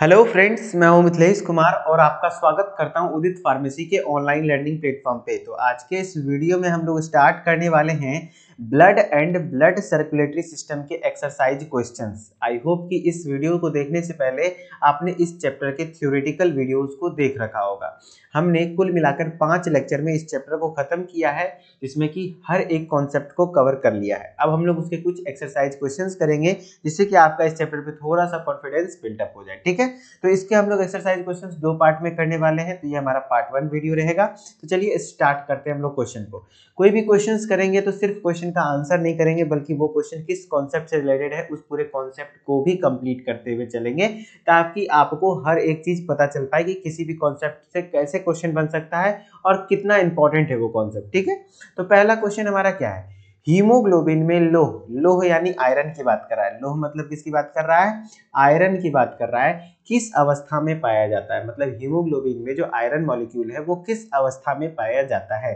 hello friends मैं हूं मिथिलेश कुमार और आपका स्वागत करता हूं उदित फार्मेसी के ऑनलाइन लर्निंग प्लेटफॉर्म पे तो आज के इस वीडियो में हम लोग स्टार्ट करने वाले हैं blood and blood circulatory system के एक्सरसाइज क्वेश्चंस आई होप कि इस वीडियो को देखने से पहले आपने इस चैप्टर के थ्योरेटिकल वीडियोस को देख रखा होगा हमने कुल मिलाकर पांच लेक्चर में इस चैप्टर को ख़त्म किया है जिसमें कि हर एक कॉन्सेप्ट को कवर कर लिया है अब हम लोग उसके कुछ एक्सरसाइज क्वेश्चन करेंगे जिससे कि आपका इस चैप्टर पर थोड़ा सा कॉन्फिडेंस बिल्डअप हो जाए ठीक है तो इसके हम लोग एक्सरसाइज क्वेश्चन दो पार्ट में करने वाले हैं तो ये हमारा पार्ट वन वीडियो रहेगा तो चलिए स्टार्ट करते हैं हम लोग क्वेश्चन को कोई भी क्वेश्चन करेंगे तो सिर्फ क्वेश्चन क्वेश्चन का आंसर नहीं करेंगे बल्कि वो क्वेश्चन किस कॉन्सेप्ट से रिलेटेड है उस पूरे कॉन्सेप्ट को भी कंप्लीट करते हुए चलेंगे ताकि आपको हर एक चीज़ पता चल पाए कि किसी भी कॉन्सेप्ट से कैसे क्वेश्चन बन सकता है और कितना इंपॉर्टेंट है वो कॉन्सेप्ट ठीक है तो पहला क्वेश्चन हमारा क्या है हीमोग्लोबिन में लोह लोह यानी आयरन की बात कर रहा है लोह मतलब किसकी बात कर रहा है आयरन की बात कर रहा है किस अवस्था में पाया जाता है मतलब हीमोग्लोबिन में जो आयरन मॉलिक्यूल है वो किस अवस्था में पाया जाता है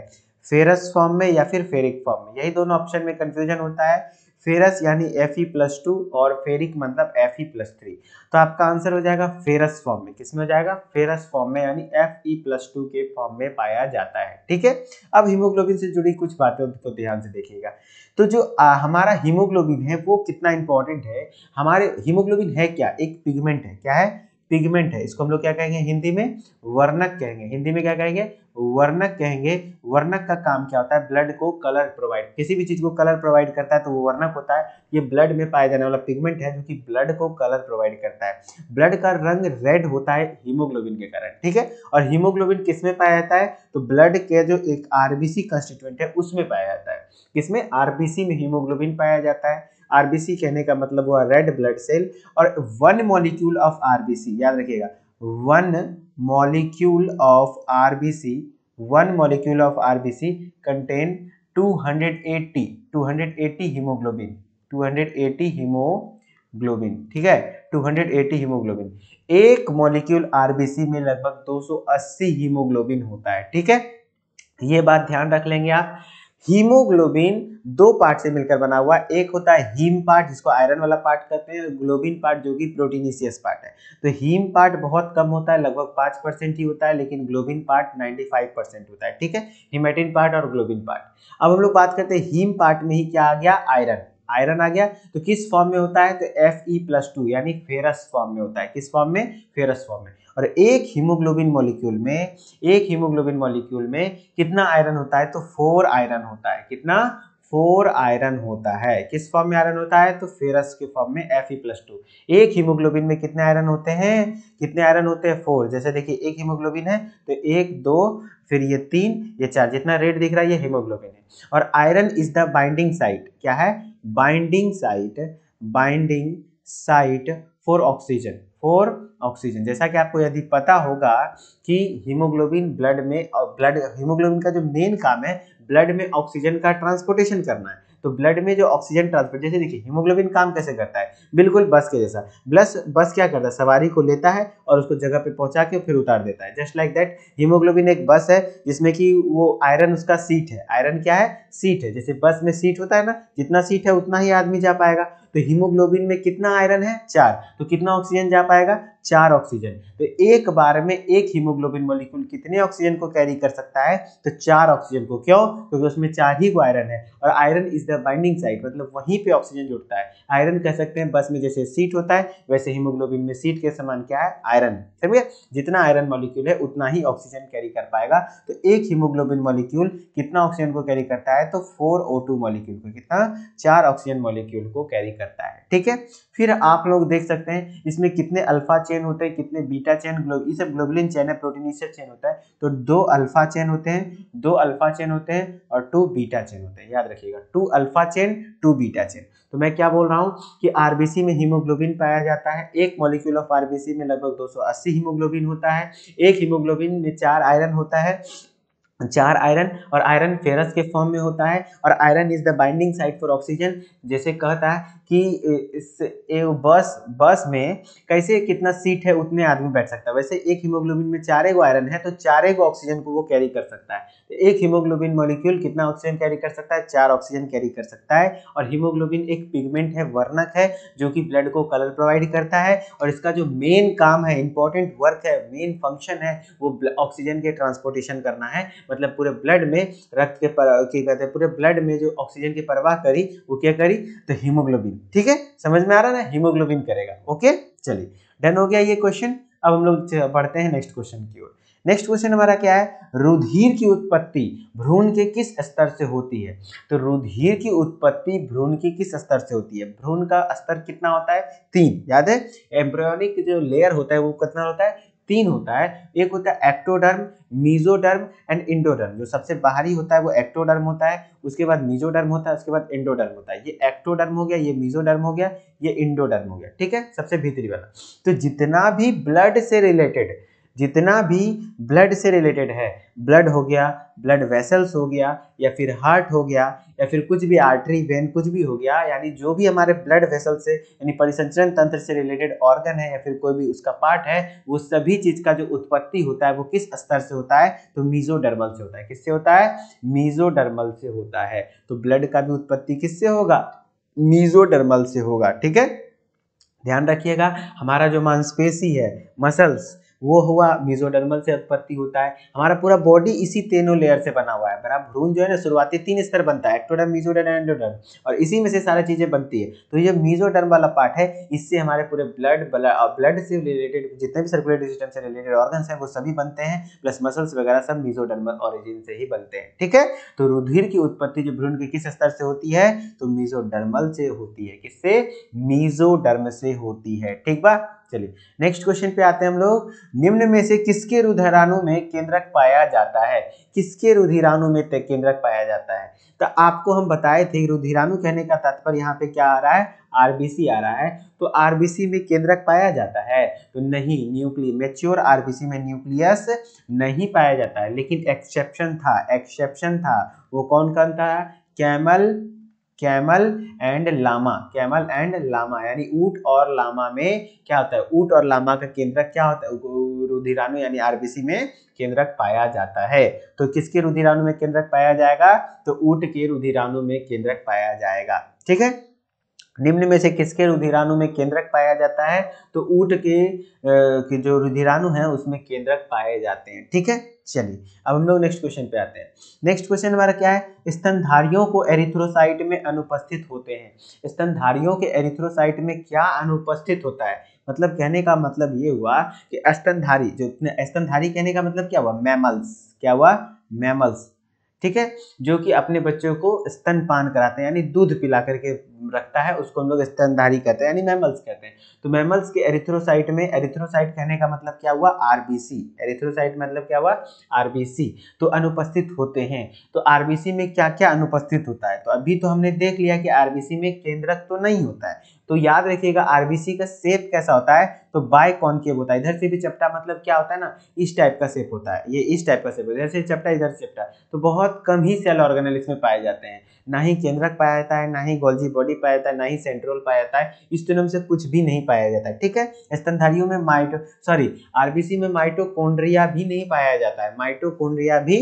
फेरस फॉर्म में या फिर फेरिक फॉर्म में यही दोनों ऑप्शन में कंफ्यूजन होता है फेरस यानी एफ ई प्लस टू और फेरिक मतलब एफ ई प्लस थ्री तो आपका आंसर हो जाएगा फेरस फॉर्म में किसमें हो जाएगा फेरस फॉर्म में यानी एफ ई प्लस टू के फॉर्म में पाया जाता है ठीक है अब हीमोग्लोबिन से जुड़ी कुछ बातें तो ध्यान से देखिएगा तो जो आ, हमारा हीमोग्लोबिन है वो कितना इंपॉर्टेंट है हमारे हीमोग्लोबिन है क्या एक पिगमेंट है क्या है पिगमेंट है इसको हम लोग क्या कहेंगे हिंदी में वर्णक कहेंगे हिंदी में क्या कहेंगे वर्णक कहेंगे वर्णक का काम क्या होता है ब्लड को कलर प्रोवाइड किसी भी चीज़ को कलर प्रोवाइड करता है तो वो वर्णक होता है ये ब्लड में पाया जाने वाला पिगमेंट है जो कि ब्लड को कलर प्रोवाइड करता है ब्लड का रंग रेड होता है हीमोग्लोबिन के कारण ठीक है और हीमोग्लोबिन किस में पाया जाता है तो ब्लड के जो एक आरबीसी कंस्टिट्यूंट है उसमें पाया जाता है किसमें आरबीसी में हीमोग्लोबिन पाया जाता है आरबीसी कहने का मतलब हुआ रेड ब्लड सेल और वन मॉलिक्यूल ऑफ आरबीसी याद रखिएगा one molecule of RBC one molecule of RBC contain 280 280 haemoglobin 280 haemoglobin ठीक है 280 हीमोग्लोबिन एक मॉलिक्यूल आरबीसी में लगभग 280 हीमोग्लोबिन होता है ठीक है ये बात ध्यान रख लेंगे आप हीमोग्लोबिन दो पार्ट से मिलकर बना हुआ है एक होता है हीम पार्ट जिसको आयरन वाला पार्ट कहते हैं और ग्लोबिन पार्ट जो कि प्रोटीनिशियस पार्ट है तो हीम पार्ट बहुत कम होता है लगभग पाँच परसेंट ही होता है लेकिन globin part ninety five percent होता है ठीक है हिमेटिन पार्ट और ग्लोबिन पार्ट अब हम लोग बात करते हैं हीम पार्ट में ही क्या आ गया आयरन आयरन आ गया तो किस फॉर्म में होता है तो एफ ई प्लस टू यानी फेरस फॉर्म में होता है किस फॉर्म में फेरस फॉर्म में और एक हीमोग्लोबिन मॉलिक्यूल में एक हीमोग्लोबिन मॉलिक्यूल में कितना आयरन होता है तो फोर आयरन होता है कितना फोर आयरन होता है किस फॉर्म में आयरन होता है तो फेरस के फॉर्म में एफ ई प्लस टू एक हीमोग्लोबिन में कितने आयरन होते हैं कितने आयरन होते हैं फोर जैसे देखिए एक हीमोग्लोबिन है तो एक दो फिर ये तीन ये चार जितना रेड दिख रहा है ये हीमोग्लोबिन है और iron is the binding site क्या है binding site binding site for oxygen four oxygen जैसा कि आपको यदि पता होगा कि हीमोग्लोबिन ब्लड में ब्लड हीमोग्लोबिन का जो मेन काम है ब्लड में ऑक्सीजन का ट्रांसपोर्टेशन करना है तो ब्लड में जो ऑक्सीजन ट्रांसपोर्ट जैसे देखिए हीमोग्लोबिन काम कैसे करता है बिल्कुल बस के जैसा ब्लस बस क्या करता है सवारी को लेता है और उसको जगह पे पहुंचा के फिर उतार देता है जस्ट लाइक दैट हीमोग्लोबिन एक बस है जिसमें कि वो आयरन उसका सीट है आयरन क्या है सीट है जैसे बस में सीट होता है ना जितना सीट है उतना ही आदमी जा पाएगा तो हीमोग्लोबिन में कितना आयरन है चार तो कितना ऑक्सीजन जा पाएगा चार ऑक्सीजन तो एक बार में एक हीमोग्लोबिन मॉलिक्यूल कितने ऑक्सीजन को कैरी कर सकता है तो चार ऑक्सीजन को क्यों क्योंकि तो उसमें चार ही को आयरन है और iron is the binding site मतलब वहीं पे ऑक्सीजन जुड़ता है आयरन कह सकते हैं बस में जैसे सीट होता है वैसे हीमोग्लोबिन में सीट के समान क्या है आयरन समझिए जितना आयरन मॉलिक्यूल है उतना ही ऑक्सीजन कैरी कर पाएगा तो एक हीमोग्लोबिन मॉलिक्यूल कितना ऑक्सीजन को कैरी करता है तो फोर ओ टू मॉलिक्यूल को कितना चार ऑक्सीजन मॉलिक्यूल को कैरी करता है ठीक है फिर आप लोग देख सकते हैं इसमें कितने अल्फा चेन चेन होते हैं कितने बीटा चेन ये सब ग्लोबुलिन चेन है प्रोटीनिशियस चेन होता है तो दो अल्फा चेन होते हैं दो अल्फा चेन होते हैं और टू बीटा चेन होते हैं याद रखिएगा two alpha chain two beta chain तो मैं क्या बोल रहा हूँ कि आरबीसी में हीमोग्लोबिन पाया जाता है एक मॉलिक्यूल ऑफ आरबीसी में लगभग दो हीमोग्लोबिन होता है एक हीमोग्लोबिन में चार आयरन होता है चार आयरन और आयरन फेरस के फॉर्म में होता है और iron is the binding site for oxygen जैसे कहता है कि इस बस बस में कैसे कितना सीट है उतने आदमी बैठ सकता है वैसे एक हीमोग्लोबिन में चारे गो आयरन है तो चारे गो ऑक्सीजन को वो कैरी कर सकता है तो एक हीमोग्लोबिन मॉलिक्यूल कितना ऑक्सीजन कैरी कर सकता है चार ऑक्सीजन कैरी कर सकता है और हीमोग्लोबिन एक पिगमेंट है वर्णक है जो कि ब्लड को कलर प्रोवाइड करता है और इसका जो मेन काम है इंपॉर्टेंट वर्क है मेन फंक्शन है वो ऑक्सीजन के ट्रांसपोर्टेशन करना है मतलब पूरे ब्लड में रक्त के पर क्या कहते हैं पूरे ब्लड में जो ऑक्सीजन की परवाह करी वो क्या करी तो हीमोग्लोबिन ठीक है समझ में आ रहा है ना हीमोग्लोबिन करेगा ओके चलिए डन हो गया ये क्वेश्चन अब हम लोग बढ़ते हैं नेक्स्ट क्वेश्चन की ओर नेक्स्ट क्वेश्चन हमारा क्या है रुधिर की उत्पत्ति भ्रूण के किस स्तर से होती है तो रुधिर की उत्पत्ति भ्रूण की किस स्तर से होती है भ्रूण का स्तर कितना होता है तीन याद है एम्ब्रियोनिक जो लेयर होता है वो कितना होता है तीन होता है एक होता है एक्टोडर्म मीजोडर्म एंड इंडोडर्म जो सबसे बाहरी होता है वो एक्टोडर्म होता है उसके बाद मीजोडर्म होता है उसके बाद इंडोडर्म होता है ये एक्टोडर्म हो गया ये मीजोडर्म हो गया ये इंडोडर्म हो गया ठीक है सबसे भीतरी वाला तो जितना भी ब्लड से रिलेटेड जितना भी ब्लड से रिलेटेड है ब्लड हो गया ब्लड वेसल्स हो गया या फिर हार्ट हो गया या फिर कुछ भी आर्टरी वेन कुछ भी हो गया यानी जो भी हमारे ब्लड वेसल से यानी परिसंचरण तंत्र से रिलेटेड ऑर्गन है या फिर कोई भी उसका पार्ट है वो सभी चीज का जो उत्पत्ति होता है वो किस स्तर से होता है तो मीजोडर्मल से होता है किससे होता है मीजोडर्मल से होता है तो ब्लड का भी उत्पत्ति किससे होगा मीजोडर्मल से होगा ठीक है ध्यान रखिएगा हमारा जो मांसपेशी है मसल्स वो हुआ मीजोडर्मल से उत्पत्ति होता है हमारा पूरा बॉडी इसी तीनों लेयर से बना हुआ है बराबर भ्रूण जो है ना शुरुआती तीन स्तर बनता है एक्टोडर्म मीजोडर्म एंडोडर्म और इसी में से सारी चीज़ें बनती है तो ये मीजोडर्म वाला पार्ट है इससे हमारे पूरे ब्लड ब्लड से रिलेटेड जितने भी सर्कुलेटरी सिस्टम से रिलेटेड ऑर्गन है वो सभी बनते हैं प्लस मसल्स वगैरह सब मीजोडर्मल ऑरिजिन से ही बनते हैं ठीक है तो रुधिर की उत्पत्ति जो भ्रूण के किस स्तर से होती है तो मीजोडर्मल से होती है किससे मीजोडर्म से होती है ठीक बा चलिए नेक्स्ट क्वेश्चन पे आते हैं हम लोग निम्न में से किसके रुधिराणु में केंद्रक पाया जाता है किसके रुधिराणु में केंद्रक पाया जाता है तो आपको हम बताए थे रुधिराणु कहने का तात्पर्य यहाँ पे क्या आ रहा है आरबीसी आ रहा है तो आरबीसी में केंद्रक पाया जाता है तो नहीं न्यूक्लियर मेच्योर आरबीसी में न्यूक्लियस नहीं पाया जाता है लेकिन एक्सेप्शन था एक्सेप्शन था वो कौन कौन था camel camel and llama camel and llama यानी ऊट और लामा में क्या होता है ऊट और लामा का केंद्रक क्या होता है रुधिराणु यानी आरबीसी में केंद्रक पाया जाता है तो किसके रुधिराणु में केंद्रक पाया जाएगा तो ऊट के रुधिराणु में केंद्रक पाया जाएगा ठीक है निम्न में से किसके रुधिराणु में केंद्रक पाया जाता है तो ऊट के, के जो रुधिराणु है उसमें केंद्रक पाए जाते हैं ठीक है चलिए अब हम लोग नेक्स्ट क्वेश्चन पे आते हैं नेक्स्ट क्वेश्चन हमारा क्या है स्तनधारियों को एरिथ्रोसाइट में अनुपस्थित होते हैं स्तनधारियों के एरिथ्रोसाइट में क्या अनुपस्थित होता है मतलब कहने का मतलब ये हुआ कि स्तनधारी जो स्तनधारी कहने का मतलब क्या हुआ मैमल्स क्या हुआ मैमल्स ठीक है जो कि अपने बच्चों को स्तनपान कराते हैं यानी दूध पिला करके रखता है उसको हम लोग स्तनधारी कहते हैं यानी मैमल्स कहते हैं तो मैमल्स के एरिथ्रोसाइट में एरिथ्रोसाइट कहने का मतलब क्या हुआ आरबीसी एरिथ्रोसाइट मतलब क्या हुआ आरबीसी तो अनुपस्थित होते हैं तो आरबीसी में क्या क्या अनुपस्थित होता है तो अभी तो हमने देख लिया कि आरबीसी में केंद्रक तो नहीं होता है तो याद रखिएगा आरबीसी का सेप कैसा होता है तो बाय कौन के होता है इधर से भी चपटा मतलब क्या होता है ना इस टाइप का सेप होता है ये इस टाइप का सेप इधर से चपटा इधर से चपटा तो बहुत कम ही सेल ऑर्गेनल इसमें पाए जाते हैं ना ही केंद्रक पाया जाता है ना ही गोल्जी बॉडी पाया जाता है ना ही सेंट्रोल पाया जाता है इस तरह से कुछ भी नहीं पाया जाता है ठीक है स्तनधारियों में माइटो सॉरी आरबीसी में माइटोकोन्ड्रिया भी नहीं पाया जाता है माइटोकोन्ड्रिया भी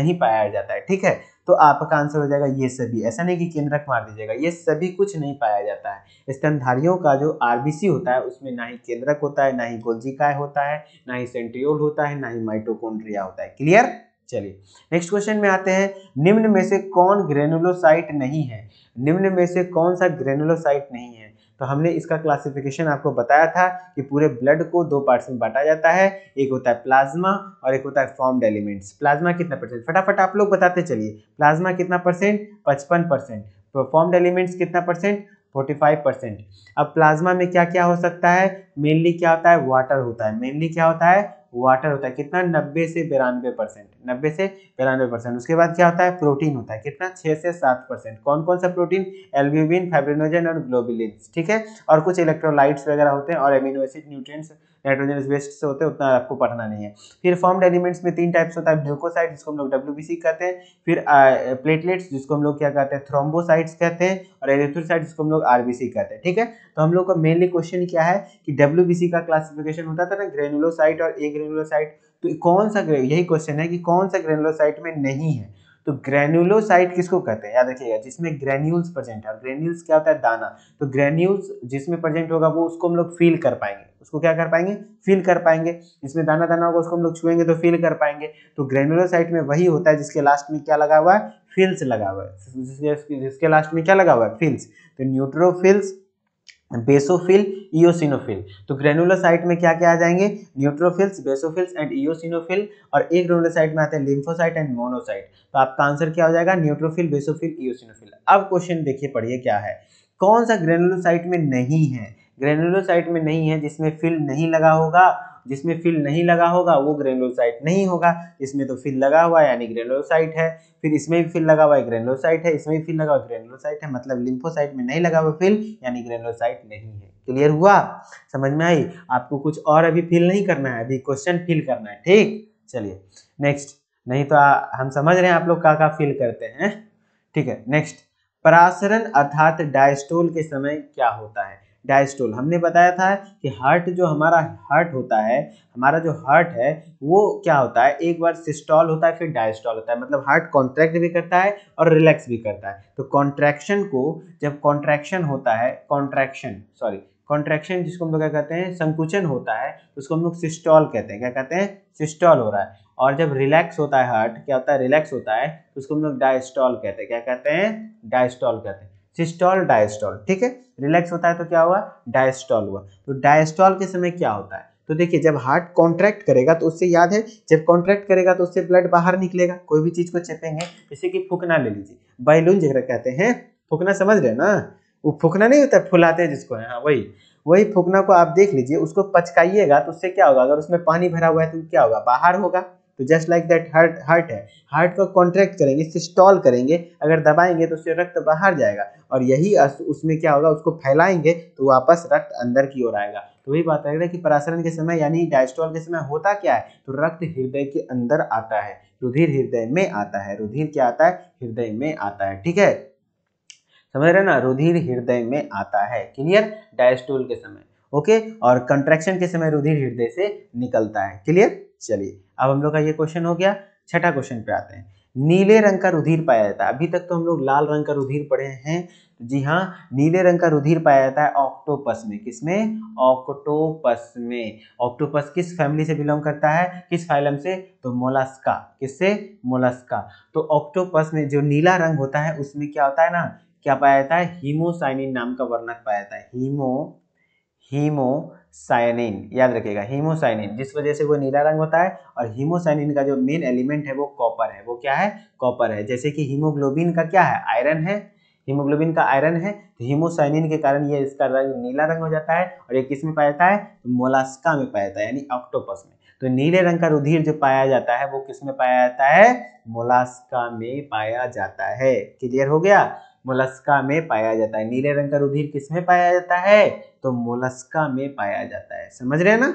नहीं पाया जाता है ठीक है तो आपका आंसर हो जाएगा ये सभी ऐसा नहीं कि केंद्रक मार दीजिएगा ये सभी कुछ नहीं पाया जाता है स्तनधारियों का जो आरबीसी होता है उसमें ना ही केंद्रक होता है ना ही गोल्जिकाय होता है ना ही सेंट्रियोल होता है ना ही माइटोकोन्ड्रिया होता है क्लियर चलिए नेक्स्ट क्वेश्चन में आते हैं निम्न में से कौन ग्रेनुलोसाइट नहीं है निम्न में से कौन सा ग्रेनुलोसाइट नहीं है तो हमने इसका क्लासिफिकेशन आपको बताया था कि पूरे ब्लड को दो पार्ट्स में बांटा जाता है एक होता है प्लाज्मा और एक होता है फॉर्म्ड एलिमेंट्स प्लाज्मा कितना परसेंट फटाफट आप लोग बताते चलिए प्लाज्मा कितना परसेंट पचपन परसेंट तो फॉर्म्ड एलिमेंट्स कितना परसेंट 45 परसेंट अब प्लाज्मा में क्या क्या हो सकता है मेनली क्या होता है वाटर होता है मेनली क्या होता है वाटर होता है कितना नब्बे से बिरानवे परसेंट नब्बे से बिरानवे परसेंट उसके बाद क्या होता है प्रोटीन होता है कितना छह से सात परसेंट कौन कौन सा प्रोटीन एल्ब्यूबिन फाइब्रिनोजन और ग्लोबिलिन ठीक है और कुछ इलेक्ट्रोलाइट्स वगैरह होते हैं और amino acid nutrients nitrogenous waste से होते हैं उतना आपको पढ़ना नहीं है फिर फॉर्म्ड एलिमेंट्स में तीन टाइप्स होता है ल्यूकोसाइट जिसको हम लोग डब्ल्यू कहते हैं फिर प्लेटलेट्स जिसको हम लोग क्या कहते हैं थ्रोम्बोसाइड्स कहते हैं और एरेथ्रोसाइट जिसको हम लोग सी कहते हैं ठीक है तो हम लोग का मेनली क्वेश्चन क्या है कि डब्ल्यू का क्लासिफिकेशन होता था ना ग्रेनुलोसाइट और ए ग्रेनुलोसाइट तो कौन सा यही क्वेश्चन है कि कौन सा ग्रेनुलोसाइट में नहीं है तो ग्रेन्यूलोसाइट किसको कहते हैं याद रखिएगा जिसमें ग्रेन्यूल्स प्रेजेंट है और ग्रेन्यूल्स क्या होता है दाना तो ग्रेन्यूल्स जिसमें प्रेजेंट होगा वो उसको हम लोग फील कर पाएंगे उसको क्या कर पाएंगे फील कर पाएंगे जिसमें दाना दाना होगा उसको हम लोग छुएंगे तो फील कर पाएंगे तो ग्रेन्यूलोसाइट में वही होता है जिसके लास्ट में क्या लगा हुआ है फिल्स लगा हुआ है जिसके जिसके लास्ट में क्या लगा हुआ है फिल्स तो न्यूट्रोफिल्स बेसोफिल इोसिनोफिल तो ग्रेनुलोसाइट में क्या क्या आ जाएंगे न्यूट्रोफिल्स बेसोफिल्स एंड ईओसिनोफिल और एक ग्रेनुलोसाइट में आते हैं लिम्फोसाइट एंड मोनोसाइट तो आपका आंसर क्या हो जाएगा न्यूट्रोफिल बेसोफिल इोसिनोफिल अब क्वेश्चन देखिए पढ़िए क्या है कौन सा ग्रेनुलोसाइट में नहीं है ग्रेनुलोसाइट में नहीं है जिसमें फिल नहीं लगा होगा जिसमें फिल नहीं लगा होगा वो ग्रेनोसाइट नहीं होगा इसमें तो फिल लगा हुआ है यानी ग्रेनोसाइट है फिर इसमें भी फिल लगा हुआ है ग्रेनोसाइट है इसमें भी फिल लगा हुआ ग्रेनोसाइट है मतलब लिम्फोसाइट में नहीं लगा हुआ फिल यानी ग्रेनोसाइट नहीं है क्लियर हुआ समझ में आई आपको कुछ और अभी फिल नहीं करना है अभी क्वेश्चन फिल करना है ठीक चलिए नेक्स्ट नहीं तो आ, हम समझ रहे हैं आप लोग का का फिल करते हैं ठीक है नेक्स्ट परासरण अर्थात डायस्टोल के समय क्या होता है डायस्टोल हमने बताया था कि हार्ट जो हमारा हार्ट होता है हमारा जो हार्ट है वो क्या होता है एक बार सिस्टॉल होता है फिर डायस्टॉल होता है मतलब हार्ट कॉन्ट्रैक्ट भी करता है और रिलैक्स भी करता है तो कॉन्ट्रैक्शन को जब कॉन्ट्रैक्शन होता है कॉन्ट्रैक्शन सॉरी कॉन्ट्रैक्शन जिसको हम लोग क्या कहते हैं संकुचन होता है उसको हम लोग सिस्टॉल कहते हैं क्या कहते हैं सिस्टॉल हो रहा है और जब रिलैक्स होता है हार्ट क्या होता है रिलैक्स होता है तो उसको हम लोग डायस्टॉल कहते हैं क्या कहते हैं डायस्टॉल कहते हैं सिस्टॉल डायस्टॉल ठीक है रिलैक्स होता है तो क्या हुआ डायस्टॉल हुआ तो डायस्टॉल के समय क्या होता है तो देखिए जब हार्ट कॉन्ट्रैक्ट करेगा तो उससे याद है जब कॉन्ट्रैक्ट करेगा तो उससे ब्लड बाहर निकलेगा कोई भी चीज को चेपेंगे जैसे कि फूकना ले लीजिए बैलून जगह कहते हैं फूकना समझ रहे ना वो फूकना नहीं होता फुलाते हैं जिसको हाँ वही वही फूकना को आप देख लीजिए उसको पचकाइएगा तो उससे क्या होगा अगर उसमें पानी भरा हुआ है तो क्या होगा बाहर होगा तो just like that heart heart है हार्ट को कॉन्ट्रैक्ट करेंगे इससे स्टॉल करेंगे अगर दबाएंगे तो उससे रक्त बाहर जाएगा और यही उसमें क्या होगा उसको फैलाएंगे तो वापस रक्त अंदर की ओर आएगा तो वही बात रहेगा कि परासरण के समय यानी डायस्टॉल के समय होता क्या है तो रक्त हृदय के अंदर आता है रुधिर हृदय में आता है रुधिर क्या आता है हृदय में आता है ठीक है समझ रहे ना रुधिर हृदय में आता है क्लियर डायस्टोल के समय ओके और कंट्रैक्शन के समय रुधिर हृदय से निकलता है क्लियर चलिए अब हम लोग का ये क्वेश्चन हो गया छठा क्वेश्चन पे आते हैं नीले रंग का रुधिर पाया जाता है अभी तक तो हम लोग लाल रंग का रुधिर पढ़े हैं तो जी हाँ नीले रंग का रुधिर पाया जाता है ऑक्टोपस में किसमें ऑक्टोपस में ऑक्टोपस किस फैमिली से बिलोंग करता है किस फाइलम से तो मोलास्का किससे मोलास्का तो ऑक्टोपस में जो नीला रंग होता है उसमें क्या होता है ना क्या पाया जाता है हीमोसाइनिन नाम का वर्णक पाया जाता है हीमो हीमो साइनिन याद रखिएगा हीमोसाइनिन जिस वजह से वो नीला रंग होता है और हीमोसाइनिन का जो मेन एलिमेंट है वो कॉपर है वो क्या है कॉपर है जैसे कि हीमोग्लोबिन का क्या है आयरन है हीमोग्लोबिन का आयरन है तो हीमोसाइनिन के कारण ये इसका रंग नीला रंग हो जाता है और ये किस में पाया जाता है तो मोलास्का में पाया जाता है यानी ऑक्टोपस में तो नीले रंग का रुधिर जो पाया जाता है वो किस में पाया जाता है मोलास्का में पाया जाता है क्लियर हो गया मोलस्का में पाया जाता है नीले रंग का रुधिर किस में पाया जाता है तो मोलस्का में पाया जाता है समझ रहे हैं ना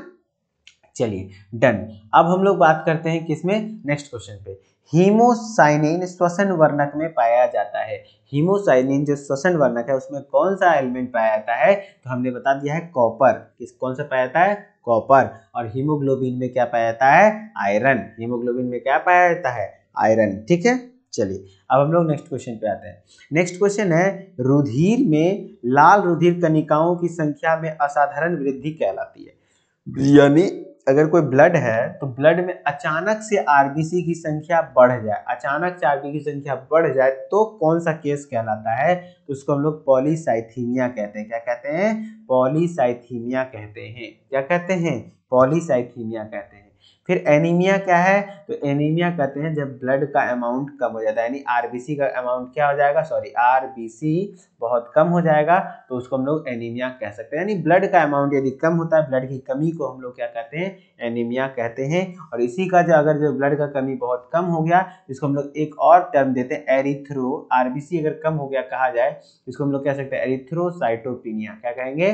चलिए डन अब हम लोग बात करते हैं किसमें नेक्स्ट क्वेश्चन पे हीमोसाइनिन श्वसन वर्णक में पाया जाता है हीमोसाइनिन जो श्वसन वर्णक है उसमें कौन सा एलिमेंट पाया जाता है तो हमने बता दिया है कॉपर किस कौन सा पाया जाता है कॉपर और हीमोग्लोबिन में क्या पाया जाता है आयरन हीमोग्लोबिन में क्या पाया जाता है आयरन ठीक है चलिए अब हम लोग नेक्स्ट क्वेश्चन पे आते हैं नेक्स्ट क्वेश्चन है रुधिर में लाल रुधिर कनिकाओं की संख्या में असाधारण वृद्धि कहलाती है यानी अगर कोई ब्लड है तो ब्लड में अचानक से आरबीसी की संख्या बढ़ जाए अचानक से आरबीसी की संख्या बढ़ जाए तो कौन सा केस कहलाता है तो उसको हम लोग पॉलीसाइथीमिया कहते हैं क्या कहते हैं पॉलीसाइथीमिया कहते हैं क्या कहते हैं पॉलीसाइथीमिया कहते हैं फिर एनीमिया क्या है तो एनीमिया कहते हैं जब ब्लड का अमाउंट कम हो जाता है यानी आरबीसी का अमाउंट क्या हो जाएगा सॉरी आरबीसी बहुत कम हो जाएगा तो उसको हम लोग एनीमिया कह सकते हैं यानी ब्लड का अमाउंट यदि कम होता है ब्लड की कमी को हम लोग क्या कहते हैं एनीमिया कहते हैं और इसी का जो अगर जो ब्लड का कमी बहुत कम हो गया इसको हम लोग एक और टर्म देते हैं एरिथ्रो आरबीसी अगर कम हो गया कहा जाए इसको हम लोग कह सकते हैं एरिथ्रोसाइटोपिनिया क्या कहेंगे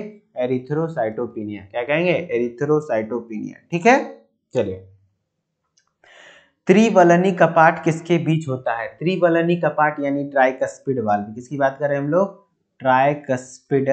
एरिथ्रोसाइटोपिनिया क्या कहेंगे एरिथ्रोसाइटोपिनिया ठीक है चलिए त्रिवलनी कपाट किसके बीच होता है त्रिवलनी कपाट यानी ट्राइकस्पिड वाल्व किसकी बात कर रहे हैं हम लोग ट्राइकस्पिड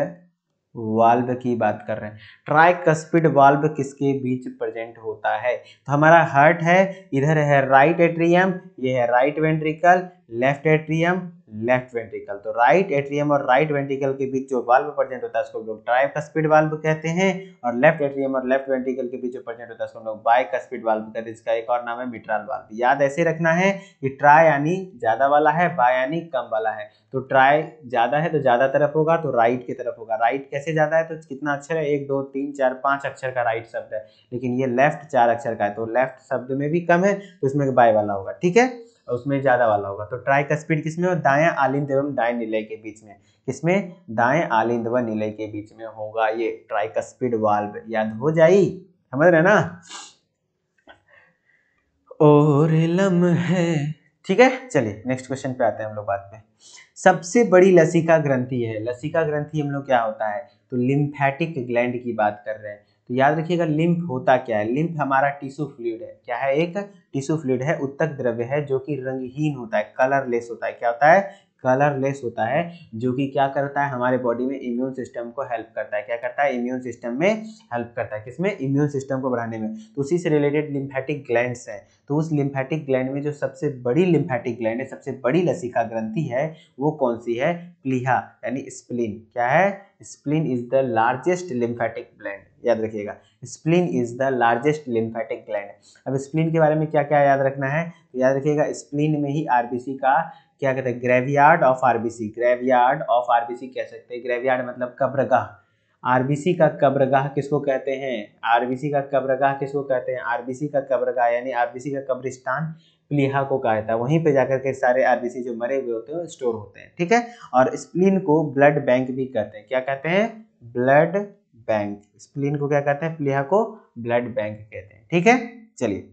वाल्व की बात कर रहे हैं ट्राइकस्पिड वाल्व किसके बीच प्रेजेंट होता है तो हमारा हार्ट है इधर है राइट एट्रियम ये है right ventricle left atrium left ventricle तो राइट एट्रियम और राइट वेंट्रिकल के बीच जो वाल्व प्रेजेंट होता है उसको लोग ड्राइव का स्पीड वाल्व कहते हैं और लेफ्ट एट्रियम और लेफ्ट वेंट्रिकल के बीच जो प्रेजेंट होता है उसको लोग बाइक का स्पीड वाल्व कहते हैं जिसका एक और नाम है मिट्राल वाल्व याद ऐसे रखना है कि ट्राई यानी ज़्यादा वाला है बाय यानी कम वाला है तो ट्राई ज़्यादा है तो ज़्यादा तरफ होगा तो राइट की तरफ होगा राइट कैसे ज़्यादा है तो कितना अक्षर है एक दो तीन चार पांच अक्षर का राइट शब्द है लेकिन ये लेफ्ट चार अक्षर का है तो लेफ्ट शब्द में भी कम है तो इसमें बाय वाला होगा ठीक है उसमें ज़्यादा वाला होगा तो ट्राई का स्पीड किसमें हो दाएं आलिंद एवं दाएं निलय के बीच में किसमें दाएं आलिंद व निलय के बीच में होगा ये ट्राई का स्पीड वाल्व याद हो जाए समझ रहे ना और लम है ठीक है चलिए नेक्स्ट क्वेश्चन पे आते हैं हम लोग बात में सबसे बड़ी लसिका ग्रंथि है लसिका ग्रंथि हम लोग क्या होता है तो लिम्फेटिक ग्लैंड की बात कर रहे हैं तो याद रखिएगा लिम्फ होता क्या है लिम्फ हमारा टिश्यू फ्लूड है क्या है एक टिश्यू फ्लूड है उत्तक द्रव्य है जो कि रंगहीन होता है कलरलेस होता है क्या होता है कलरलेस होता है जो कि क्या करता है हमारे बॉडी में इम्यून सिस्टम को हेल्प करता है क्या करता है इम्यून सिस्टम में हेल्प करता है किसमें इम्यून सिस्टम को बढ़ाने में तो उसी से रिलेटेड लिम्फेटिक ग्लैंड है तो उस लिम्फेटिक ग्लैंड में जो सबसे बड़ी लिम्फेटिक ग्लैंड है सबसे बड़ी लसिका ग्रंथि है वो कौन सी है प्लीहा यानी स्प्लिन क्या है spleen is the largest lymphatic gland याद रखिएगा spleen is the largest lymphatic gland अब स्प्लिन के बारे में क्या क्या याद रखना है तो याद रखिएगा स्प्लिन में ही आरबीसी का क्या कहते हैं graveyard of RBC graveyard of RBC कह सकते हैं ग्रेवयार्ड मतलब कब्रगाह आरबीसी का कब्रगाह किसको कहते हैं आरबीसी का कब्रगाह किसको कहते हैं आरबीसी का कब्रगाह यानी आरबीसी का कब्रिस्तान प्लीहा को कहा जाता है वहीं पे जाकर के सारे आरबीसी जो मरे हुए होते हैं स्टोर होते हैं ठीक है और स्प्लीन को ब्लड बैंक भी कहते हैं क्या कहते हैं ब्लड बैंक स्प्लीन को क्या कहते हैं प्लीहा को ब्लड बैंक कहते हैं ठीक है चलिए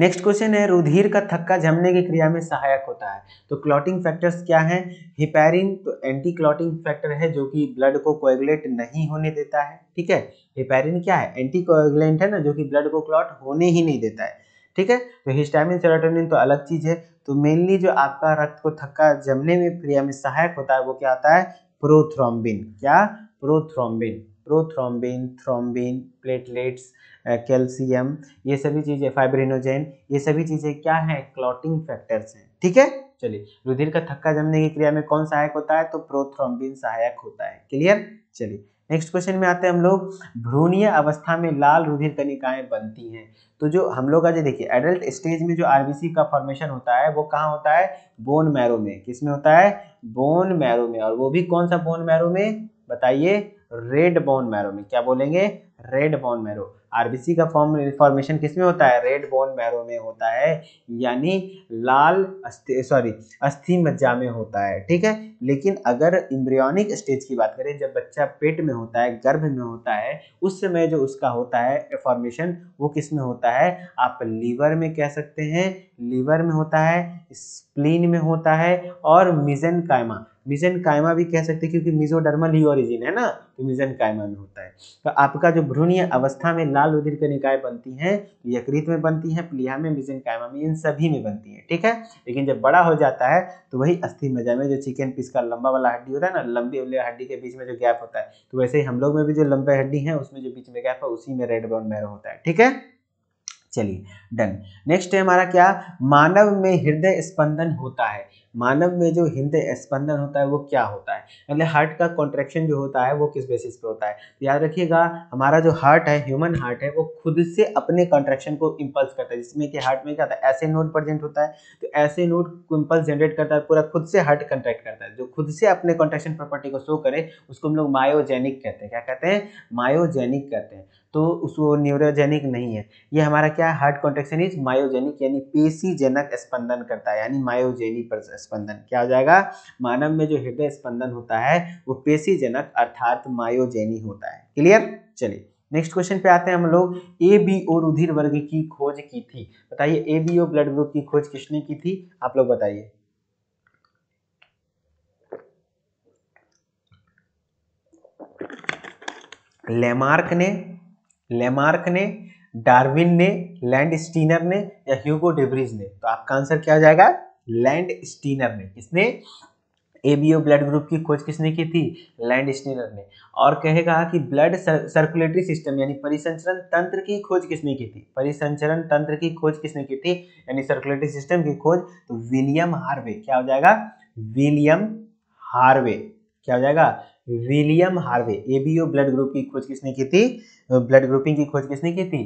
नेक्स्ट क्वेश्चन है रुधिर का थक्का जमने की क्रिया में सहायक होता है तो क्लॉटिंग फैक्टर्स क्या हैं हिपैरिन तो एंटी क्लॉटिंग फैक्टर है जो कि ब्लड को कोएगुलेट नहीं होने देता है ठीक है हिपैरिन क्या है एंटी कोएगुलेंट है ना जो कि ब्लड को क्लॉट होने ही नहीं देता है ठीक है तो हिस्टामिन सेरोटोनिन तो अलग चीज़ है तो मेनली जो आपका रक्त को थक्का जमने में क्रिया में सहायक होता है वो क्या आता है प्रोथ्रोम्बिन क्या prothrombin prothrombin thrombin platelets calcium ये सभी चीज़ें फाइब्रिनोजेन ये सभी चीज़ें क्या हैं क्लॉटिंग फैक्टर्स हैं ठीक है चलिए रुधिर का थक्का जमने की क्रिया में कौन सहायक होता है तो प्रोथ्रोम्बिन सहायक होता है क्लियर चलिए नेक्स्ट क्वेश्चन में आते हैं हम लोग भ्रूणीय अवस्था में लाल रुधिर कणिकाएं बनती हैं तो जो हम लोग आज देखिए एडल्ट स्टेज में जो आरबीसी का फॉर्मेशन होता है वो कहाँ होता है बोन मैरो में किस में होता है बोन मैरो में और वो भी कौन सा बोन मैरो में बताइए रेड बोन मैरो में क्या बोलेंगे रेड बोन मैरो आरबीसी का फॉर्म फॉर्मेशन किस में होता है रेड बोन मैरो में होता है यानी लाल सॉरी अस्थि मज्जा में होता है ठीक है लेकिन अगर इम्ब्रियोनिक स्टेज की बात करें जब बच्चा पेट में होता है गर्भ में होता है उस समय जो उसका होता है फॉर्मेशन वो किस में होता है आप लीवर में कह सकते हैं लीवर में होता है स्प्लीन में होता है और मिजन कायमा मिजन कायमा भी कह सकते हैं क्योंकि मिजोडर्मल ही ओरिजिन है ना तो मिजन कायमा में होता है तो आपका जो भ्रूणीय अवस्था में लाल रुधिर के निकाय बनती हैं यकृत में बनती हैं प्लिया में मिजन कायमा में इन सभी में बनती हैं ठीक है लेकिन जब बड़ा हो जाता है तो वही अस्थि मजा में जो चिकन पीस का लंबा वाला हड्डी होता है ना लंबी वाली हड्डी के बीच में जो गैप होता है तो वैसे ही हम लोग में भी जो लंबे हड्डी है उसमें जो बीच में गैप है उसी में रेड बॉन मैरो होता है ठीक है चलिए डन नेक्स्ट है हमारा क्या मानव में हृदय स्पंदन होता है मानव में जो हृदय स्पंदन होता है वो क्या होता है मतलब हार्ट का कॉन्ट्रेक्शन जो होता है वो किस बेसिस पे होता है तो याद रखिएगा हमारा जो हार्ट है ह्यूमन हार्ट है वो खुद से अपने कॉन्ट्रेक्शन को इम्पल्स करता है जिसमें कि हार्ट में क्या होता है ऐसे नोट प्रजेंट होता है तो ऐसे नोट को इम्पल्स जनरेट करता है पूरा खुद से हार्ट कंट्रैक्ट करता है जो खुद से अपने कॉन्ट्रेक्शन प्रॉपर्टी को शो करे उसको हम लोग मायोजेनिक कहते हैं क्या कहते हैं मायोजेनिक कहते हैं तो उसको न्यूरोजेनिक नहीं है ये हमारा क्या है हार्ट कॉन्ट्रेक्शन इज मायोजेनिक यानी पेशीजनक स्पंदन करता है यानी मायोजेनी पर स्पंदन क्या हो जाएगा मानव में जो हृदय स्पंदन होता है वो पेशीजनक अर्थात मायोजेनी होता है क्लियर चलिए नेक्स्ट क्वेश्चन पे आते हैं हम लोग ए बी ओ रुधिर वर्ग की खोज की थी बताइए A B O blood group की खोज किसने की थी आप लोग बताइए लेमार्क ने लेमार्क ने डार्विन ने लैंड स्टीनर ने या ह्यूगो डेब्रिज ने तो आपका आंसर क्या हो जाएगा लैंड स्टीनर ने किसने एबीओ ब्लड ग्रुप की खोज किसने की थी लैंड स्टीनर ने और कहेगा कि ब्लड सर्कुलेटरी सिस्टम यानी परिसंचरण तंत्र की खोज किसने की थी परिसंचरण तंत्र की खोज किसने की थी यानी सर्कुलेटरी सिस्टम की खोज तो विलियम हार्वे क्या हो जाएगा विलियम हार्वे क्या हो जाएगा William Harvey ABO blood group की खोज किसने की थी ब्लड ग्रुपिंग की खोज किसने की थी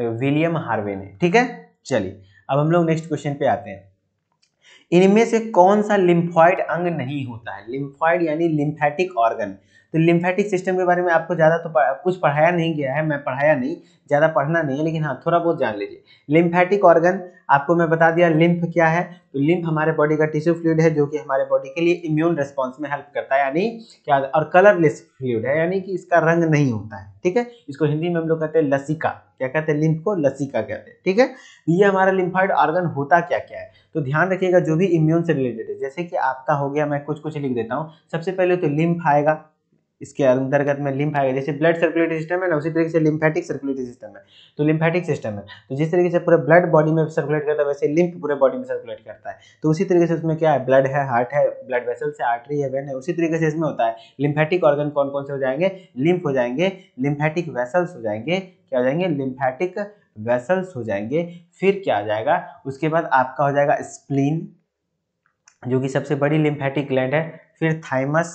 विलियम हार्वे ने ठीक है चलिए अब हम लोग नेक्स्ट क्वेश्चन पे आते हैं इनमें से कौन सा लिम्फॉइड अंग नहीं होता है लिम्फॉइड यानी लिम्फेटिक ऑर्गन तो लिम्फेटिक सिस्टम के बारे में आपको ज़्यादा तो पढ़ा, कुछ पढ़ाया नहीं गया है मैं पढ़ाया नहीं ज़्यादा पढ़ना नहीं है लेकिन हाँ थोड़ा बहुत जान लीजिए लिम्फेटिक ऑर्गन आपको मैं बता दिया लिम्फ क्या है तो लिम्फ हमारे बॉडी का टिश्यू फ्लूड है जो कि हमारे बॉडी के लिए इम्यून रिस्पॉन्स में हेल्प करता है यानी क्या और कलरलेस फ्लूड है यानी कि इसका रंग नहीं होता है ठीक है इसको हिंदी में हम लोग कहते हैं लसिका क्या कहते हैं लिम्फ को लसिका कहते हैं ठीक है तो ये हमारा लिम्फाइड ऑर्गन होता क्या क्या है तो ध्यान रखिएगा जो भी इम्यून से रिलेटेड है जैसे कि आपका हो गया मैं कुछ कुछ लिख देता हूँ सबसे पहले तो लिम्फ आएगा इसके अंतर्गत में लिम्फ आएगा जैसे ब्लड सर्कुलेटरी सिस्टम है ना उसी तरीके से लिम्फेटिक सर्कुलेटरी सिस्टम है तो लिम्फेटिक सिस्टम है तो जिस तरीके से पूरे ब्लड बॉडी में सर्कुलेट करता है वैसे लिम्फ पूरे बॉडी में सर्कुलेट करता है तो उसी तरीके से उसमें क्या है ब्लड है हार्ट है ब्लड वेसल्स है आर्टरी है वेन है उसी तरीके से इसमें होता है लिम्फेटिक ऑर्गन कौन कौन से हो जाएंगे लिम्फ हो जाएंगे लिम्फेटिक वेसल्स हो जाएंगे क्या हो जाएंगे लिम्फेटिक वेसल्स हो जाएंगे फिर क्या आ जाएगा उसके बाद आपका हो जाएगा स्प्लीन जो कि सबसे बड़ी लिम्फेटिक ग्लैंड है फिर थाइमस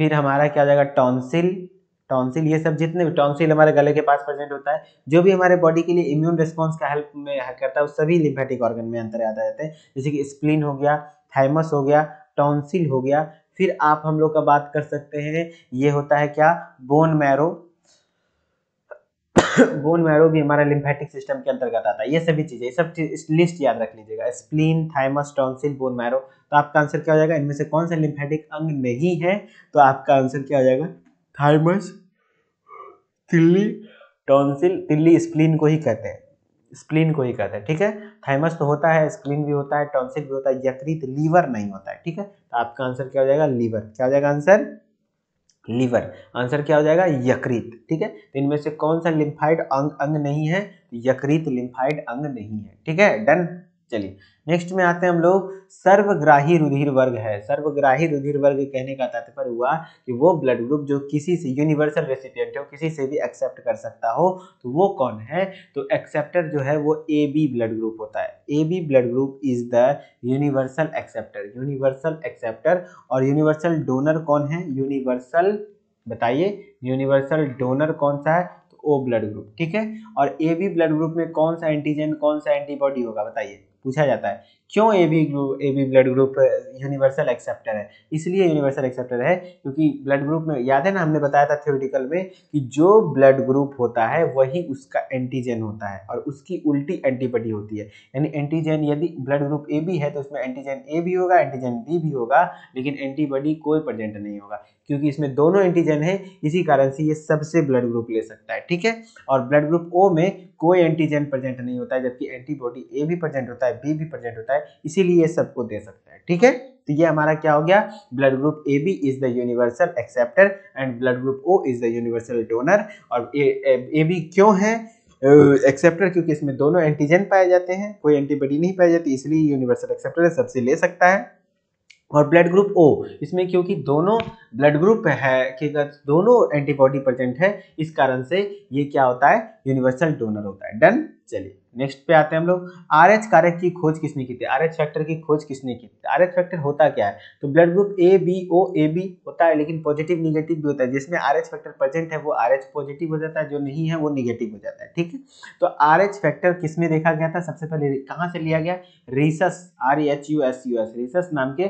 फिर हमारा क्या हो जाएगा टॉन्सिल टॉन्सिल ये सब जितने भी टॉन्सिल हमारे गले के पास प्रेजेंट होता है जो भी हमारे बॉडी के लिए इम्यून रिस्पॉन्स का हेल्प में करता है वो सभी लिम्फेटिक ऑर्गन में अंतर आता जाते हैं जैसे कि स्प्लिन हो गया थाइमस हो गया टॉन्सिल हो गया फिर आप हम लोग का बात कर सकते हैं ये होता है क्या बोन मैरो बोन मैरो भी हमारा लिम्फेटिक सिस्टम के अंतर्गत आता है ये सभी चीज़ें ये सब चीज़, लिस्ट याद रख लीजिएगा spleen thymus tonsil bone marrow तो आपका आंसर क्या हो जाएगा इनमें से कौन सा लिम्फेटिक अंग नहीं है तो आपका आंसर क्या हो जाएगा थाइमस तिल्ली टॉन्सिल तिल्ली स्प्लीन को ही कहते हैं स्प्लीन को ही कहते हैं ठीक है थाइमस तो होता है स्प्लीन भी होता है टॉन्सिल भी होता है यकृत लीवर नहीं होता है ठीक है तो आपका आंसर क्या हो जाएगा लीवर क्या हो जाएगा आंसर लीवर आंसर क्या हो जाएगा यकृत ठीक है तो इनमें से कौन सा लिम्फाइड अंग अंग नहीं है यकृत लिम्फाइड अंग नहीं है ठीक है डन चलिए नेक्स्ट में आते हैं हम लोग सर्वग्राही रुधिर वर्ग है सर्वग्राही रुधिर वर्ग कहने का तात्पर्य हुआ कि वो ब्लड ग्रुप जो किसी से यूनिवर्सल रेसिपियंट हो किसी से भी एक्सेप्ट कर सकता हो तो वो कौन है तो एक्सेप्टर जो है वो ए बी ब्लड ग्रुप होता है A B blood group is the universal acceptor universal acceptor और यूनिवर्सल डोनर कौन है यूनिवर्सल बताइए यूनिवर्सल डोनर कौन सा है ओ ब्लड ग्रुप ठीक है और ए बी ब्लड ग्रुप में कौन सा एंटीजन कौन सा एंटीबॉडी होगा बताइए पूछा जाता है क्यों A B group A B blood group universal acceptor है इसलिए यूनिवर्सल एक्सेप्टर है क्योंकि ब्लड ग्रुप में याद है ना हमने बताया था थ्योरेटिकल में कि जो ब्लड ग्रुप होता है वही उसका एंटीजन होता है और उसकी उल्टी एंटीबॉडी होती है यानी एंटीजन यदि ब्लड ग्रुप ए बी है तो उसमें एंटीजन ए भी होगा एंटीजन बी भी होगा लेकिन एंटीबॉडी कोई प्रजेंट नहीं होगा क्योंकि इसमें दोनों एंटीजन है इसी कारण से ये सबसे ब्लड ग्रुप ले सकता है ठीक है और ब्लड ग्रुप ओ में कोई एंटीजन प्रेजेंट नहीं होता है जबकि एंटीबॉडी ए भी प्रेजेंट होता है बी भी प्रेजेंट होता है इसीलिए ये सबको दे सकता है ठीक है तो ये हमारा क्या हो गया blood group A B is the universal acceptor and blood group O is the universal donor और ए बी क्यों है एक्सेप्टर क्योंकि इसमें दोनों एंटीजन पाए जाते हैं कोई एंटीबॉडी नहीं पाई जाती इसलिए यूनिवर्सल एक्सेप्टर सबसे ले सकता है और ब्लड ग्रुप ओ इसमें क्योंकि दोनों ब्लड ग्रुप है कि दोनों एंटीबॉडी प्रेजेंट है इस कारण से ये क्या होता है यूनिवर्सल डोनर होता है डन चलिए नेक्स्ट पे आते हैं हम लोग आर एच कारक की खोज किसने की थी आर एच फैक्टर की खोज किसने की थी आर एच फैक्टर होता क्या है तो blood group A B O A B होता है लेकिन पॉजिटिव निगेटिव भी होता है जिसमें आर एच फैक्टर प्रेजेंट है वो आर एच पॉजिटिव हो जाता है जो नहीं है वो निगेटिव हो जाता है ठीक है तो आर एच फैक्टर किसमें देखा गया था सबसे पहले कहाँ से लिया गया rhesus R H U S U S rhesus नाम के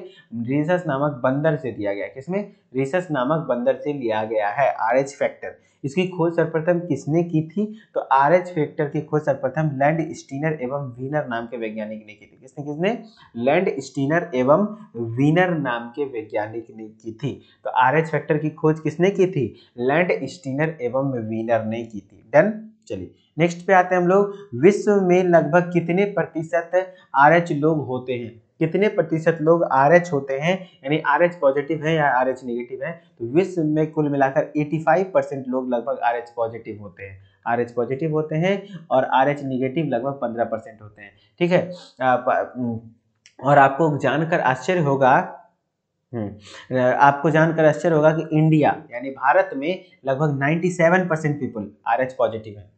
रिसस नामक बंदर से दिया गया किसमें रिसस नामक बंदर से लिया गया है आर एच फैक्टर इसकी खोज सर्वप्रथम किसने की थी तो आर एच फैक्टर की खोज सर्वप्रथम लैंड स्टीनर एवं वीनर नाम के वैज्ञानिक ने की थी किसने किसने लैंड स्टीनर एवं वीनर नाम के वैज्ञानिक ने की थी तो आर एच फैक्टर की खोज किसने की थी लैंड स्टीनर एवं वीनर ने की थी डन चलिए नेक्स्ट पे आते हैं हम लोग विश्व में लगभग कितने प्रतिशत आर लोग होते हैं कितने प्रतिशत लोग आर होते हैं यानी आर पॉजिटिव है या आर नेगेटिव है तो विश्व में कुल मिलाकर 85 परसेंट लोग लगभग आर पॉजिटिव होते हैं आर पॉजिटिव होते हैं और आर नेगेटिव लगभग 15 परसेंट होते हैं ठीक है हम्म, और आपको जानकर आश्चर्य होगा हम्म आपको जानकर आश्चर्य होगा कि इंडिया यानी भारत में लगभग 97 परसेंट पीपुल आर पॉजिटिव है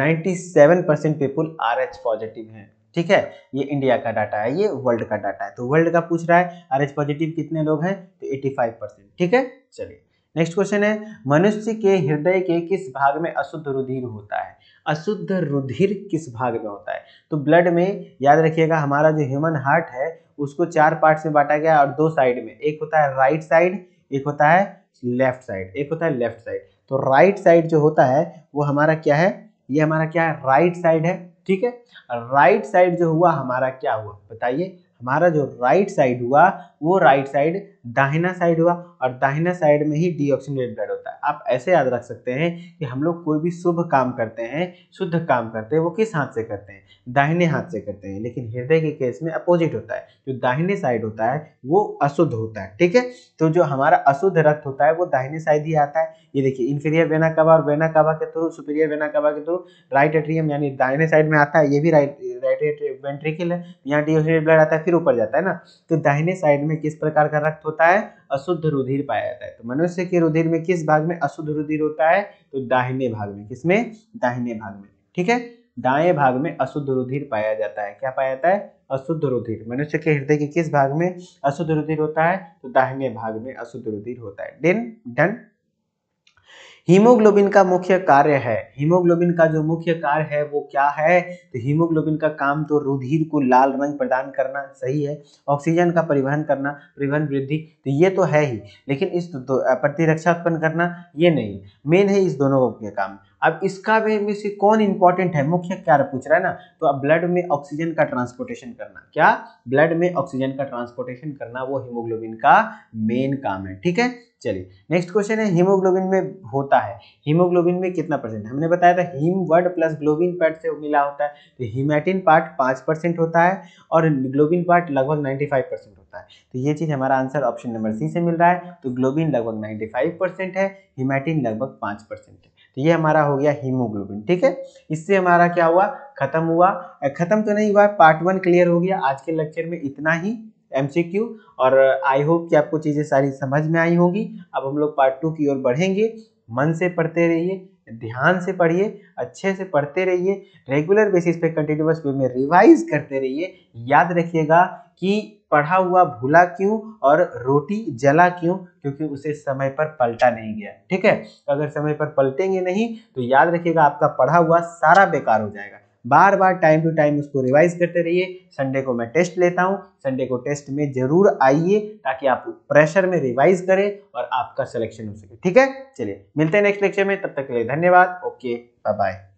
97 परसेंट पीपुल आर पॉजिटिव हैं ठीक है ये इंडिया का डाटा है ये वर्ल्ड का डाटा है तो वर्ल्ड का पूछ रहा है आर एच पॉजिटिव कितने लोग हैं तो एटी फाइव परसेंट ठीक है चलिए नेक्स्ट क्वेश्चन है मनुष्य के हृदय के किस भाग में अशुद्ध रुधिर होता है अशुद्ध रुधिर किस भाग में होता है तो ब्लड में याद रखिएगा हमारा जो ह्यूमन हार्ट है उसको चार पार्ट में बांटा गया और दो साइड में एक होता है राइट साइड एक होता है लेफ्ट साइड एक होता है लेफ्ट साइड तो राइट साइड जो होता है वो हमारा क्या है ये हमारा क्या है राइट साइड है ठीक है राइट साइड जो हुआ हमारा क्या हुआ बताइए हमारा जो राइट साइड हुआ वो राइट साइड दाहिना साइड हुआ और दाहिना साइड में ही डीऑक्सीनेटेड ब्लड होता है आप ऐसे याद रख सकते हैं कि हम लोग कोई भी शुभ काम करते हैं शुद्ध काम करते हैं वो किस हाथ से करते हैं दाहिने हाथ से करते हैं लेकिन हृदय के केस में अपोजिट होता है जो दाहिने साइड होता है वो अशुद्ध होता है ठीक है तो जो हमारा अशुद्ध रक्त होता है वो दाहिने साइड ही आता है ये देखिए इन्फीरियर वेना कबा और वेना कबा के थ्रू सुपीरियर वेना कबा के थ्रू राइट एट्रियम यानी दाहिने साइड में आता है ये भी राइट राइट वेंट्रिकल है यहाँ डी ब्लड आता है फिर ऊपर जाता है ना तो दाहिने साइड में किस प्रकार का रक्त होता है अशुद्ध रुधिर पाया जाता है तो मनुष्य के रुधिर में किस भाग में अशुद्ध रुधिर होता है तो दाहिने भाग में किसमें दाहिने भाग में ठीक है दाएं भाग में अशुद्ध रुधिर पाया जाता है क्या पाया जाता है अशुद्ध रुधिर मनुष्य के हृदय के किस भाग में अशुद्ध रुधिर होता है तो दाहिने भाग में अशुद्ध रुधिर होता है डेन डन हीमोग्लोबिन का मुख्य कार्य है हीमोग्लोबिन का जो मुख्य कार्य है वो क्या है तो हीमोग्लोबिन का काम तो रुधिर को लाल रंग प्रदान करना सही है ऑक्सीजन का परिवहन करना परिवहन वृद्धि तो ये तो है ही लेकिन इस तो प्रतिरक्षा उत्पन्न करना ये नहीं मेन है इस दोनों के काम अब इसका भी में से कौन इंपॉर्टेंट है मुख्य क्या पूछ रहा है ना तो अब ब्लड में ऑक्सीजन का ट्रांसपोर्टेशन करना क्या ब्लड में ऑक्सीजन का ट्रांसपोर्टेशन करना वो हीमोग्लोबिन का मेन काम है ठीक है चलिए नेक्स्ट क्वेश्चन है हीमोग्लोबिन में होता है हीमोग्लोबिन में कितना परसेंट हमने बताया था heme word plus globin part से मिला होता है तो हीमेटिन पार्ट पाँच परसेंट होता है और ग्लोबिन पार्ट लगभग नाइन्टी फाइव परसेंट होता है तो ये चीज़ हमारा आंसर ऑप्शन नंबर सी से मिल रहा है तो ग्लोबिन लगभग नाइन्टी फाइव परसेंट है हीमेटिन लगभग पाँच परसेंट है तो ये हमारा हो गया हीमोग्लोबिन ठीक है इससे हमारा क्या हुआ खत्म हुआ खत्म तो नहीं हुआ पार्ट वन क्लियर हो गया आज के लेक्चर में इतना ही एमसीक्यू और आई uh, होप कि आपको चीज़ें सारी समझ में आई होंगी अब हम लोग पार्ट टू की ओर बढ़ेंगे मन से पढ़ते रहिए ध्यान से पढ़िए अच्छे से पढ़ते रहिए रेगुलर बेसिस पे कंटिन्यूस वे में रिवाइज करते रहिए याद रखिएगा कि पढ़ा हुआ भूला क्यों और रोटी जला क्यों क्योंकि उसे समय पर पलटा नहीं गया ठीक है अगर समय पर पलटेंगे नहीं तो याद रखिएगा आपका पढ़ा हुआ सारा बेकार हो जाएगा बार बार टाइम टू टाइम उसको रिवाइज करते रहिए संडे को मैं टेस्ट लेता हूँ संडे को टेस्ट में जरूर आइए ताकि आप प्रेशर में रिवाइज करें और आपका सिलेक्शन हो सके ठीक है चलिए मिलते हैं नेक्स्ट लेक्चर में तब तक के लिए धन्यवाद ओके बाय बाय